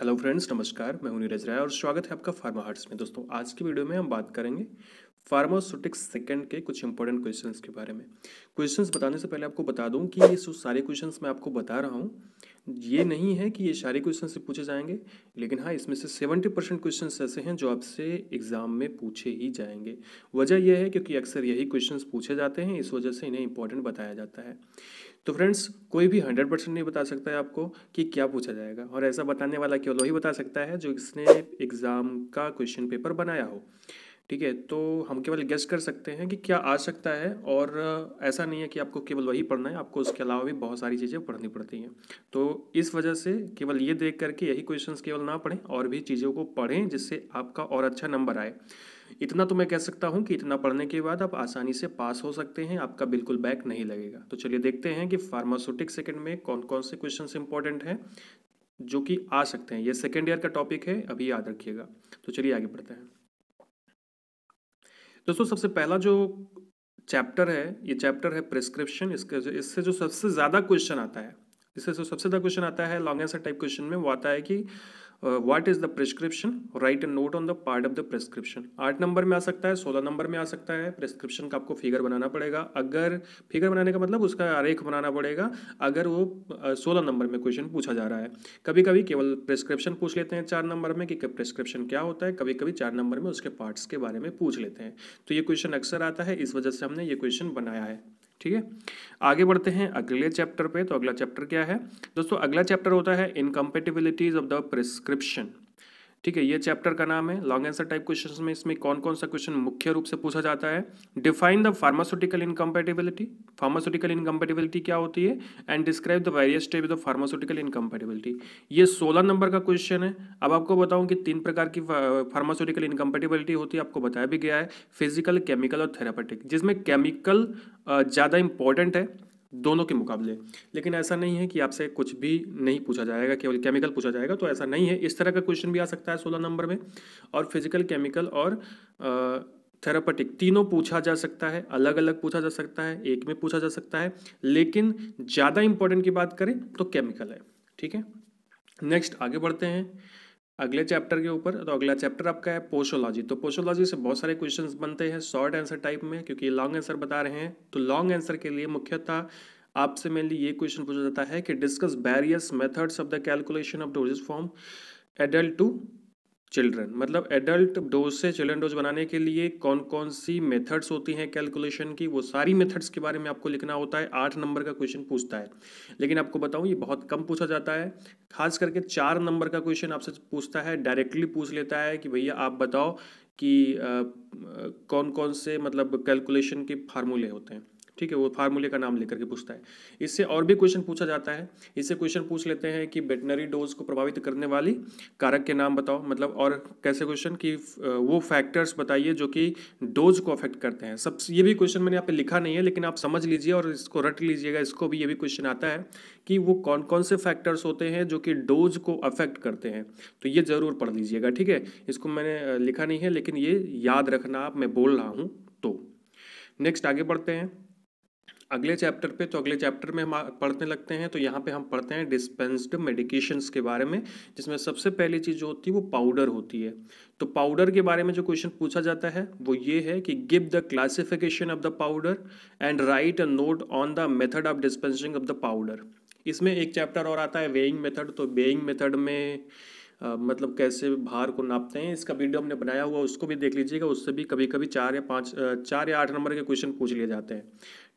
hello friends नमस्कार मैं हूं नीरज राय और स्वागत है आपका फार्मा हार्ट्स में दोस्तों आज की वीडियो में हम बात करेंगे फार्मास्यूटिक्स सेकंड के कुछ इंपॉर्टेंट क्वेश्चंस के बारे में क्वेश्चंस बताने से पहले आपको बता दूं कि ये सारे क्वेश्चंस मैं आपको बता रहा हूं ये नहीं है कि ये सारे क्वेश्चन से पूछे जाएंगे लेकिन हाँ इसमें से सेवेंटी परसेंट क्वेश्चन ऐसे हैं जो आपसे एग्जाम में पूछे ही जाएंगे वजह यह है क्योंकि अक्सर यही क्वेश्चन पूछे जाते हैं इस वजह से इन्हें इंपॉर्टेंट बताया जाता है तो फ्रेंड्स कोई भी हंड्रेड परसेंट नहीं बता सकता है आपको कि क्या पूछा जाएगा और ऐसा बताने वाला केवल वही बता सकता है जो इसने एग्ज़ाम का क्वेश्चन पेपर बनाया हो ठीक है तो हम केवल गेस कर सकते हैं कि क्या आ सकता है और ऐसा नहीं है कि आपको केवल वही पढ़ना है आपको उसके अलावा भी बहुत सारी चीज़ें पढ़नी पड़ती हैं तो इस वजह से केवल ये देख करके यही क्वेश्चंस केवल ना पढ़ें और भी चीज़ों को पढ़ें जिससे आपका और अच्छा नंबर आए इतना तो मैं कह सकता हूँ कि इतना पढ़ने के बाद आप आसानी से पास हो सकते हैं आपका बिल्कुल बैक नहीं लगेगा तो चलिए देखते हैं कि फार्मास्यूटिक सेकेंड में कौन कौन से क्वेश्चन इंपॉर्टेंट हैं जो कि आ सकते हैं ये सेकेंड ईयर का टॉपिक है अभी याद रखिएगा तो चलिए आगे बढ़ते हैं दोस्तों सबसे पहला जो चैप्टर है ये चैप्टर है प्रिस्क्रिप्शन इसके इससे जो सबसे ज़्यादा क्वेश्चन आता है इससे जो सबसे ज़्यादा क्वेश्चन आता है लॉन्ग आंसर टाइप क्वेश्चन में वो आता है कि what is the prescription write a note on the part of the prescription आठ नंबर में आ सकता है सोलह नंबर में आ सकता है प्रिस्क्रिप्शन का आपको फिगर बनाना पड़ेगा अगर फिगर बनाने का मतलब उसका आरेख बनाना पड़ेगा अगर वो uh, सोलह नंबर में क्वेश्चन पूछा जा रहा है कभी कभी केवल प्रिस्क्रिप्शन पूछ लेते हैं चार नंबर में कि प्रिस्क्रिप्शन क्या होता है कभी कभी चार नंबर में उसके पार्ट्स के बारे में पूछ लेते हैं तो ये क्वेश्चन अक्सर आता है इस वजह से हमने ये क्वेश्चन बनाया है ठीक है आगे बढ़ते हैं अगले चैप्टर पे तो अगला चैप्टर क्या है दोस्तों अगला चैप्टर होता है इनकम्पेटिबिलिटीज ऑफ द प्रिस्क्रिप्शन ठीक है ये चैप्टर का नाम है लॉन्ग आंसर टाइप क्वेश्चन में इसमें कौन कौन सा क्वेश्चन मुख्य रूप से पूछा जाता है define the pharmaceutical incompatibility pharmaceutical incompatibility क्या होती है and describe the various type of pharmaceutical incompatibility ये सोलह नंबर का क्वेश्चन है अब आपको बताऊँ कि तीन प्रकार की फार्मास्यूटिकल इनकम्पेटेबिलिटी होती है आपको बताया भी गया है फिजिकल केमिकल और थेरापेटिक जिसमें केमिकल ज़्यादा इंपॉर्टेंट है दोनों के मुकाबले लेकिन ऐसा नहीं है कि आपसे कुछ भी नहीं पूछा जाएगा केवल केमिकल पूछा जाएगा तो ऐसा नहीं है इस तरह का क्वेश्चन भी आ सकता है सोलह नंबर में और फिजिकल केमिकल और थेरापेटिक तीनों पूछा जा सकता है अलग अलग पूछा जा सकता है एक में पूछा जा सकता है लेकिन ज़्यादा इंपॉर्टेंट की बात करें तो केमिकल है ठीक है नेक्स्ट आगे बढ़ते हैं अगले चैप्टर के ऊपर तो अगला चैप्टर आपका है पोशोलॉजी तो पोशोलॉजी से बहुत सारे क्वेश्चंस बनते हैं शॉर्ट आंसर टाइप में क्योंकि लॉन्ग आंसर बता रहे हैं तो लॉन्ग आंसर के लिए मुख्यतः आपसे मेनली ये क्वेश्चन पूछा जाता है कि discuss various methods of the calculation of doses form adult to children मतलब एडल्ट डोज से चिल्ड्रन डोज बनाने के लिए कौन कौन सी मेथड्स होती हैं कैलकुलेशन की वो सारी मेथड्स के बारे में आपको लिखना होता है आठ नंबर का क्वेश्चन पूछता है लेकिन आपको बताऊं ये बहुत कम पूछा जाता है खास करके चार नंबर का क्वेश्चन आपसे पूछता है डायरेक्टली पूछ लेता है कि भैया आप बताओ कि आ, कौन कौन से मतलब कैलकुलेशन के फार्मूले होते हैं ठीक है वो फार्मूले का नाम लेकर के पूछता है इससे और भी क्वेश्चन पूछा जाता है इससे क्वेश्चन पूछ लेते हैं कि वेटनरी डोज को प्रभावित करने वाली कारक के नाम बताओ मतलब और कैसे क्वेश्चन कि वो फैक्टर्स बताइए जो कि डोज को अफेक्ट करते हैं सब ये भी क्वेश्चन मैंने यहाँ पे लिखा नहीं है लेकिन आप समझ लीजिए और इसको रट लीजिएगा इसको भी ये भी क्वेश्चन आता है कि वो कौन कौन से फैक्टर्स होते हैं जो कि डोज को अफेक्ट करते हैं तो ये ज़रूर पढ़ लीजिएगा ठीक है इसको मैंने लिखा नहीं है लेकिन ये याद रखना आप मैं बोल रहा हूँ तो नेक्स्ट आगे बढ़ते हैं अगले चैप्टर पे तो अगले चैप्टर में हम पढ़ने लगते हैं तो यहाँ पे हम पढ़ते हैं डिस्पेंस्ड मेडिकेशंस के बारे में जिसमें सबसे पहली चीज़ जो होती है वो पाउडर होती है तो पाउडर के बारे में जो क्वेश्चन पूछा जाता है वो ये है कि give the classification of the powder and write a note on the method of dispensing of the powder इसमें एक चैप्टर और आता है वेइंग मेथड तो वेइंग मेथड में आ, मतलब कैसे भार को नापते हैं इसका वीडियो हमने बनाया हुआ उसको भी देख लीजिएगा उससे भी कभी कभी चार या पाँच चार या आठ नंबर के क्वेश्चन पूछ लिए जाते हैं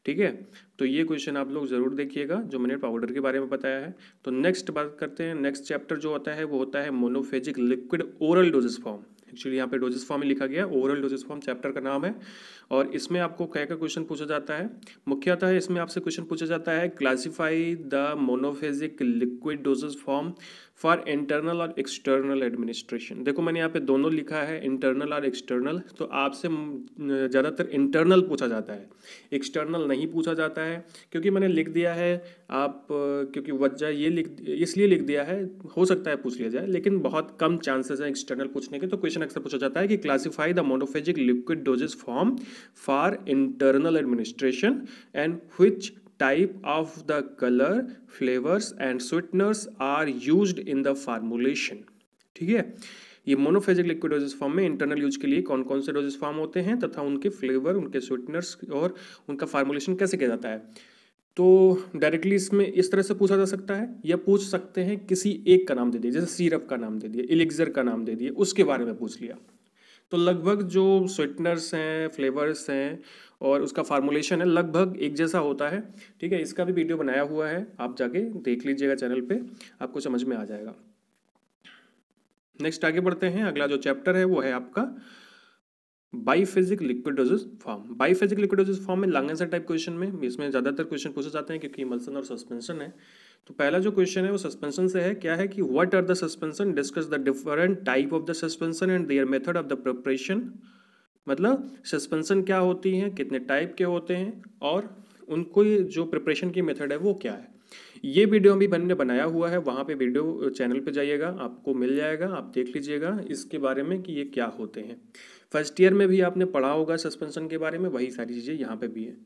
ठीक है तो ये क्वेश्चन आप लोग ज़रूर देखिएगा जो मैंने पाउडर के बारे में बताया है तो नेक्स्ट बात करते हैं नेक्स्ट चैप्टर जो होता है वो होता है monophasic liquid oral doses form actually यहाँ पे डोजेस फॉर्म ही लिखा गया ओरल डोजेस फॉर्म चैप्टर का नाम है और इसमें आपको क्या क्या क्वेश्चन पूछा जाता है मुख्यतः इसमें आपसे क्वेश्चन पूछा जाता है classify the monophasic liquid doses form for internal और एक्सटर्नल एडमिनिस्ट्रेशन देखो मैंने यहाँ पे दोनों लिखा है इंटरनल और एक्सटर्नल तो आपसे ज़्यादातर इंटरनल पूछा जाता है एक्सटर्नल नहीं पूछा जाता है क्योंकि मैंने लिख दिया है आप क्योंकि वजह ये लिख इसलिए लिख दिया है हो सकता है पूछ लिया जाए लेकिन बहुत कम चांसेस हैं एक्सटर्नल पूछने के तो क्वेश्चन अक्सर पूछा जाता है कि classify the monophasic liquid doses form for internal administration and which type of the color flavors and sweeteners are used in the formulation ठीक है ये मोनोफेजिक लिक्विड डोजेस फॉर्म में इंटरनल यूज के लिए कौन कौन से डोजेस फॉर्म होते हैं तथा उनके फ्लेवर उनके स्वीटनर्स और उनका फार्मुलेशन कैसे किया जाता है तो डायरेक्टली इसमें इस तरह से पूछा जा सकता है या पूछ सकते हैं किसी एक का नाम दे दिए जैसे सीरप का नाम दे दिए इलेक्जर का नाम दे दिए उसके बारे में पूछ लिया तो लगभग जो स्वेटनर्स हैं फ्लेवर्स हैं और उसका फार्मूलेशन है लगभग एक जैसा होता है ठीक है इसका भी वीडियो बनाया हुआ है आप जाके देख लीजिएगा चैनल पे आपको समझ में आ जाएगा नेक्स्ट आगे बढ़ते हैं अगला जो चैप्टर है वो है आपका biphasic liquid doses form biphasic liquid doses form में आंसर टाइप क्वेश्चन में इसमें ज़्यादातर क्वेश्चन पूछे जाते हैं क्योंकि मल्सन और सस्पेंशन है तो पहला जो क्वेश्चन है वो सस्पेंशन से है क्या है कि what are the suspension discuss the different type of the suspension and their method of the preparation मतलब सस्पेंशन क्या होती हैं कितने टाइप के होते हैं और उनको जो प्रिपरेशन की मेथड है वो क्या है ये वीडियो भी मैंने बनाया हुआ है वहाँ पे वीडियो चैनल पे जाइएगा आपको मिल जाएगा आप देख लीजिएगा इसके बारे में कि ये क्या होते हैं फर्स्ट ईयर में भी आपने पढ़ा होगा सस्पेंशन के बारे में वही सारी चीज़ें यहाँ पे भी हैं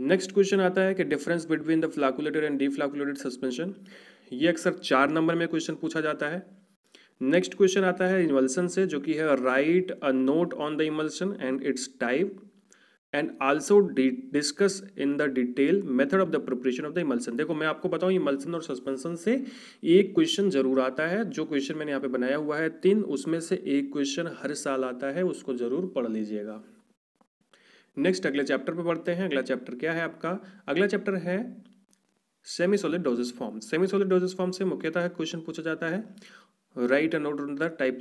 नेक्स्ट क्वेश्चन आता है कि difference between the flocculated and deflocculated suspension ये अक्सर चार नंबर में क्वेश्चन पूछा जाता है नेक्स्ट क्वेश्चन आता है इमल्सन से जो कि है write a note on the emulsion and its type and also discuss in the detail method of the preparation of the emulsion देखो मैं आपको बताऊँ इमल्सन और सस्पेंशन से एक क्वेश्चन जरूर आता है जो क्वेश्चन मैंने यहाँ पे बनाया हुआ है तीन उसमें से एक क्वेश्चन हर साल आता है उसको जरूर पढ़ लीजिएगा नेक्स्ट अगले चैप्टर पे पढ़ते हैं अगला चैप्टर क्या है आपका अगला चैप्टर है semi solid doses form semi solid doses form से मुख्यतः क्वेश्चन पूछा जाता है write and note type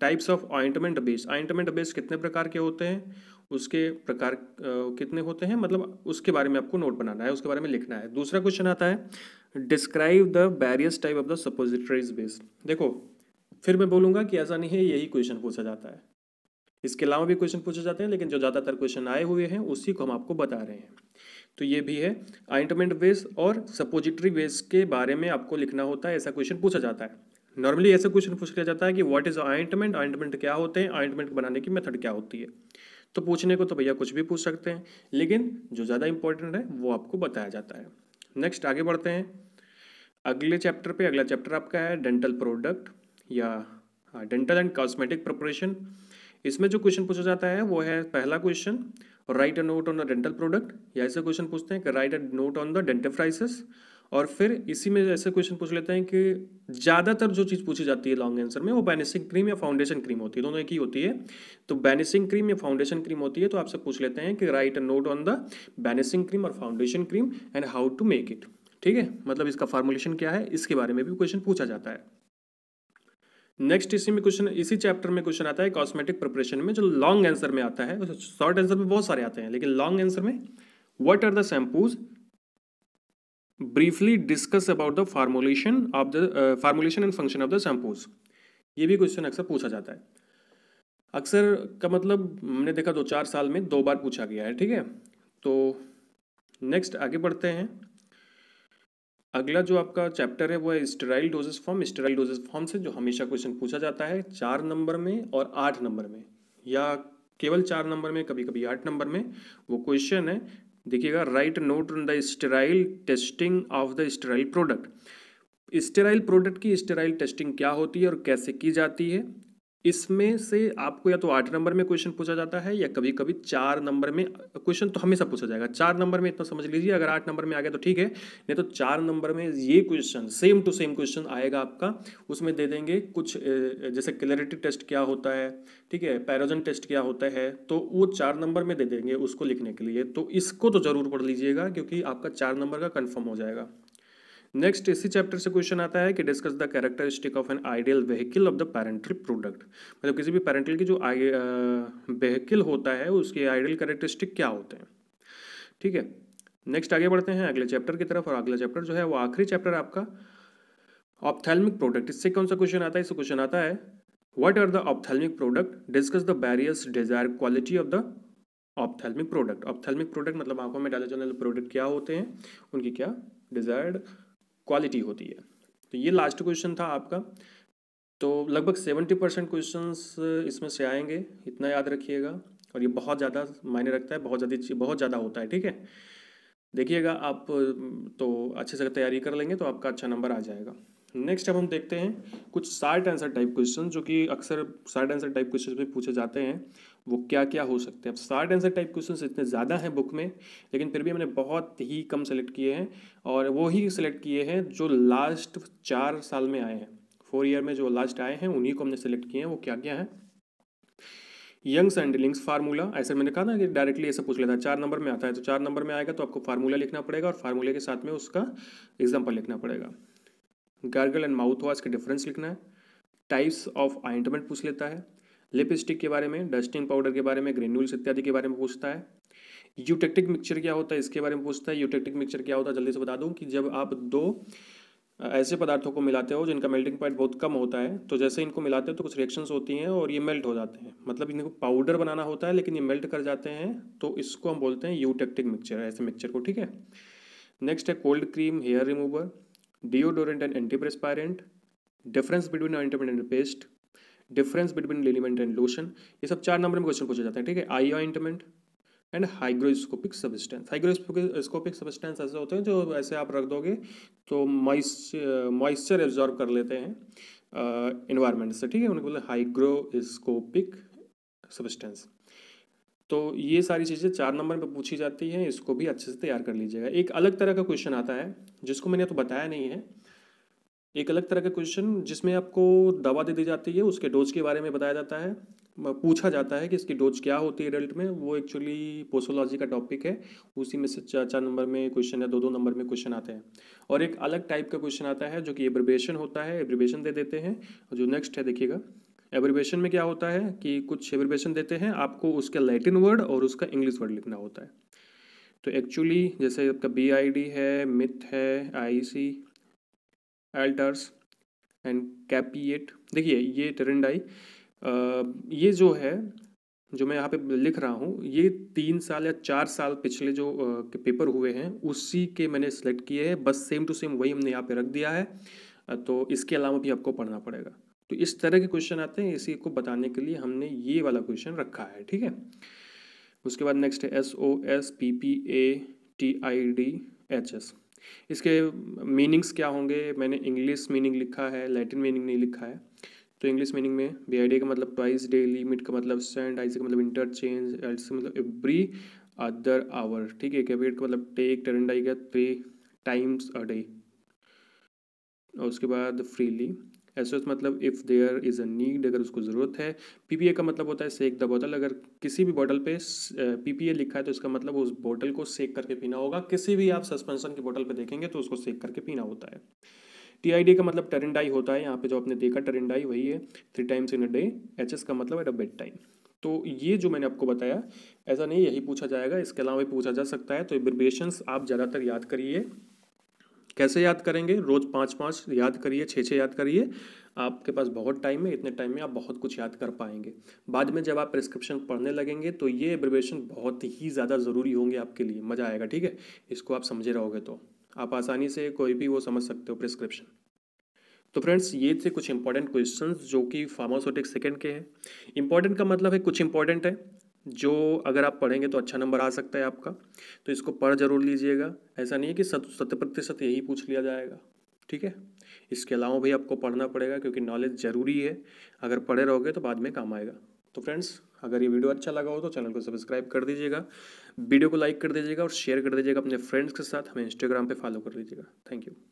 types of ointment base ointment base कितने प्रकार के होते हैं उसके प्रकार uh, कितने होते हैं मतलब उसके बारे में आपको नोट बनाना है उसके बारे में लिखना है दूसरा क्वेश्चन आता है describe the various type of the suppositories base देखो फिर मैं बोलूँगा कि ऐसा नहीं है यही क्वेश्चन पूछा जाता है इसके अलावा भी क्वेश्चन पूछे जाते हैं लेकिन जो ज़्यादातर क्वेश्चन आए हुए हैं उसी को हम आपको बता रहे हैं तो ये भी है आइंटमेंट बेस और सपोजिटरी बेस के बारे में आपको लिखना होता है ऐसा क्वेश्चन पूछा जाता है नॉर्मली ऐसा क्वेश्चन पूछ लिया जाता है कि व्हाट इज़ आइंटमेंट आइंटमेंट क्या होते हैं आइंटमेंट बनाने की मेथड क्या होती है तो पूछने को तो भैया कुछ भी पूछ सकते हैं लेकिन जो ज़्यादा इंपॉर्टेंट है वो आपको बताया जाता है नेक्स्ट आगे बढ़ते हैं अगले चैप्टर पे अगला चैप्टर आपका है डेंटल प्रोडक्ट या डेंटल एंड कॉस्मेटिक प्रिपरेशन इसमें जो क्वेश्चन पूछा जाता है वो है पहला question write a note on the dental product या ऐसे क्वेश्चन पूछते हैं कि write a note on the dentifrices और फिर इसी में ऐसे क्वेश्चन पूछ लेते हैं कि ज़्यादातर जो चीज़ पूछी जाती है लॉन्ग आंसर में वो बैनिसिंग क्रीम या फाउंडेशन क्रीम होती है दोनों एक ही होती है तो बैनिसिंग क्रीम या फाउंडेशन क्रीम होती है तो आपसे पूछ लेते हैं कि write a note on the vanishing cream और foundation cream and how to make it ठीक है मतलब इसका फार्मूलेशन क्या है इसके बारे में भी क्वेश्चन पूछा जाता है नेक्स्ट इसी में क्वेश्चन इसी चैप्टर में क्वेश्चन आता है कॉस्मेटिक प्रिपरेशन में जो लॉन्ग आंसर में आता है शॉर्ट आंसर में बहुत सारे आते हैं लेकिन लॉन्ग आंसर में what are the shampoos briefly discuss about the formulation of the formulation and function of the shampoos ये भी क्वेश्चन अक्सर पूछा जाता है अक्सर का मतलब मैंने देखा दो चार साल में दो बार पूछा गया है ठीक है तो नेक्स्ट आगे बढ़ते हैं अगला जो आपका चैप्टर है वो है sterile doses form sterile doses form से जो हमेशा क्वेश्चन पूछा जाता है चार नंबर में और आठ नंबर में या केवल चार नंबर में कभी कभी आठ नंबर में वो क्वेश्चन है देखिएगा write note on the sterile testing of the sterile product sterile product की स्टेराइल टेस्टिंग क्या होती है और कैसे की जाती है इसमें से आपको या तो आठ नंबर में क्वेश्चन पूछा जाता है या कभी कभी चार नंबर में क्वेश्चन तो हमेशा पूछा जाएगा चार नंबर में इतना समझ लीजिए अगर आठ नंबर में आ गया तो ठीक है नहीं तो चार नंबर में ये question same to same question आएगा आपका उसमें दे देंगे कुछ जैसे क्लैरिटी टेस्ट क्या होता है ठीक है पैरोजन टेस्ट क्या होता है तो वो चार नंबर में दे देंगे उसको लिखने के लिए तो इसको तो ज़रूर पढ़ लीजिएगा क्योंकि आपका चार नंबर का कन्फर्म हो जाएगा नेक्स्ट इसी चैप्टर से क्वेश्चन आता है कि discuss the characteristic of an ideal vehicle of the parenteral product मतलब किसी भी पैरेंटल की जो व्हीकल होता है उसके आइडियल कैरेक्टरिस्टिक क्या होते हैं ठीक है नेक्स्ट आगे बढ़ते हैं अगले चैप्टर की तरफ और अगला चैप्टर जो है वो आखिरी चैप्टर आपका ऑप्थेलमिक प्रोडक्ट इससे कौन सा क्वेश्चन आता है इससे क्वेश्चन आता है what are the ophthalmic product discuss the various desire quality of the ophthalmic product ophthalmic product मतलब आंखों में डाले जाने वाले प्रोडक्ट क्या होते हैं उनकी क्या डिजायर्ड क्वालिटी होती है तो ये लास्ट क्वेश्चन था आपका तो लगभग सेवेंटी परसेंट क्वेश्चन इसमें से आएंगे इतना याद रखिएगा और ये बहुत ज़्यादा मायने रखता है बहुत ज़्यादा बहुत ज़्यादा होता है ठीक है देखिएगा आप uh, तो अच्छे से तैयारी कर लेंगे तो आपका अच्छा नंबर आ जाएगा नेक्स्ट अब हम देखते हैं कुछ शार्ट आंसर टाइप क्वेश्चन जो कि अक्सर शार्ट आंसर टाइप क्वेश्चन में पूछे जाते हैं वो क्या क्या हो सकते हैं अब शार्ट आंसर टाइप क्वेश्चन इतने ज़्यादा हैं बुक में लेकिन फिर भी हमने बहुत ही कम सेलेक्ट किए हैं और वो ही सेलेक्ट किए हैं जो लास्ट चार साल में आए हैं फोर ईयर में जो लास्ट आए हैं उन्हीं को हमने सेलेक्ट किए हैं वो क्या क्या है यंग्स एंड लिंग्स फार्मूला ऐसे मैंने कहा ना कि डायरेक्टली ऐसे पूछ लेता है चार नंबर में आता है तो चार नंबर में आएगा तो आपको फार्मूला लिखना पड़ेगा और फार्मूले के साथ में उसका एग्जाम्पल लिखना पड़ेगा गर्गल एंड माउथ वॉश के डिफरेंस लिखना है टाइप्स ऑफ आइंटमेंट पूछ लेता है लिपस्टिक के बारे में डस्टिंग पाउडर के बारे में ग्रेन्यूल्स इत्यादि के बारे में पूछता है यूटेक्टिक मिक्सचर क्या होता है इसके बारे में पूछता है यूटेक्टिक मिक्सचर क्या होता है जल्दी से बता दूँ कि जब आप दो ऐसे पदार्थों को मिलाते हो जिनका मेल्टिंग पॉइंट बहुत कम होता है तो जैसे इनको मिलाते हो तो कुछ रिएक्शंस होती हैं और ये मेल्ट हो जाते हैं मतलब इनको पाउडर बनाना होता है लेकिन ये मेल्ट कर जाते हैं तो इसको हम बोलते हैं यूटेक्टिक मिक्सचर ऐसे मिक्सचर को ठीक है नेक्स्ट है cold cream hair remover deodorant and antiperspirant difference between antipendent paste difference between liniment and lotion ये सब चार नंबर में क्वेश्चन पूछा जाता है ठीक है eye ointment and hygroscopic substance hygroscopic substance ऐसे होते हैं जो ऐसे आप रख दोगे तो मॉइस्चर एब्जॉर्ब कर लेते हैं इन्वायरमेंट uh, से ठीक है उनको बोलते हैं हाइग्रोस्कोपिक सबस्टेंस तो ये सारी चीज़ें चार नंबर में पूछी जाती हैं इसको भी अच्छे से तैयार कर लीजिएगा एक अलग तरह का क्वेश्चन आता है जिसको मैंने तो बताया नहीं है एक अलग तरह का क्वेश्चन जिसमें आपको दवा दे दी जाती है उसके डोज के बारे में बताया जाता है पूछा जाता है कि इसकी डोज क्या होती है एडल्ट में वो एक्चुअली पोसोलॉजी का टॉपिक है उसी में से चार चार नंबर में क्वेश्चन या दो दो नंबर में क्वेश्चन आते हैं और एक अलग टाइप का क्वेश्चन आता है जो कि एब्रिवेशन होता है एब्रिवेशन दे देते हैं जो नेक्स्ट है देखिएगा एब्रिवेशन में क्या होता है कि कुछ एब्रिवेशन देते हैं आपको उसका लैटिन वर्ड और उसका इंग्लिश वर्ड लिखना होता है तो एक्चुअली जैसे आपका बी है मिथ है आई एल्टर्स एंड कैपिएट देखिए ये टेरेंडाई ये जो है जो मैं यहाँ पे लिख रहा हूँ ये तीन साल या चार साल पिछले जो के पेपर हुए हैं उसी के मैंने सेलेक्ट किए हैं बस सेम टू सेम वही हमने यहाँ पे रख दिया है तो इसके अलावा भी आपको पढ़ना पड़ेगा तो इस तरह के क्वेश्चन आते हैं इसी को बताने के लिए हमने ये वाला क्वेश्चन रखा है ठीक है उसके बाद नेक्स्ट है S O S P P A T I D H S इसके मीनिंग्स क्या होंगे मैंने इंग्लिश मीनिंग लिखा है लैटिन मीनिंग नहीं लिखा है तो इंग्लिश मीनिंग में बी का मतलब ट्वाइस डेली मिट का मतलब सेंड आई का मतलब इंटरचेंज एल्स का मतलब एवरी अदर आवर ठीक है कैबिनेट का मतलब टेक टर्न आई का थ्री टाइम्स अ डे और उसके बाद फ्रीली ऐसे मतलब if there is a need अगर उसको ज़रूरत है ए का मतलब होता है सेक द बोतल अगर किसी भी बोतल पे ए लिखा है तो इसका मतलब उस बोतल को सेक करके पीना होगा किसी भी आप सस्पेंशन की बोतल पे देखेंगे तो उसको सेक करके पीना होता है टी का मतलब टरेंडाई होता है यहाँ पे जो आपने देखा टरेंडाई वही है three times in a day H का मतलब एट अ बेड टाइम तो ये जो मैंने आपको बताया ऐसा नहीं यही पूछा जाएगा इसके अलावा भी पूछा जा सकता है तो एब्रिवेशंस आप ज़्यादातर याद करिए कैसे याद करेंगे रोज़ पाँच पाँच याद करिए छः छः याद करिए आपके पास बहुत टाइम है इतने टाइम में आप बहुत कुछ याद कर पाएंगे बाद में जब आप प्रिस्क्रिप्शन पढ़ने लगेंगे तो ये एब्रिवेशन बहुत ही ज़्यादा ज़रूरी होंगे आपके लिए मज़ा आएगा ठीक है इसको आप समझे रहोगे तो आप आसानी से कोई भी वो समझ सकते हो प्रिस्क्रिप्शन तो फ्रेंड्स ये थे कुछ इंपॉर्टेंट क्वेश्चंस जो कि फार्मास्यूटिक सेकंड के हैं इंपॉर्टेंट का मतलब है कुछ इंपॉर्टेंट है जो अगर आप पढ़ेंगे तो अच्छा नंबर आ सकता है आपका तो इसको पढ़ जरूर लीजिएगा ऐसा नहीं है कि सत सत्तर प्रतिशत यही पूछ लिया जाएगा ठीक है इसके अलावा भी आपको पढ़ना पड़ेगा क्योंकि नॉलेज ज़रूरी है अगर पढ़े रहोगे तो बाद में काम आएगा तो फ्रेंड्स अगर ये वीडियो अच्छा लगा हो तो चैनल को सब्सक्राइब कर दीजिएगा वीडियो को लाइक कर दीजिएगा और शेयर कर दीजिएगा अपने फ्रेंड्स के साथ हमें इंस्टाग्राम पर फॉलो कर लीजिएगा थैंक यू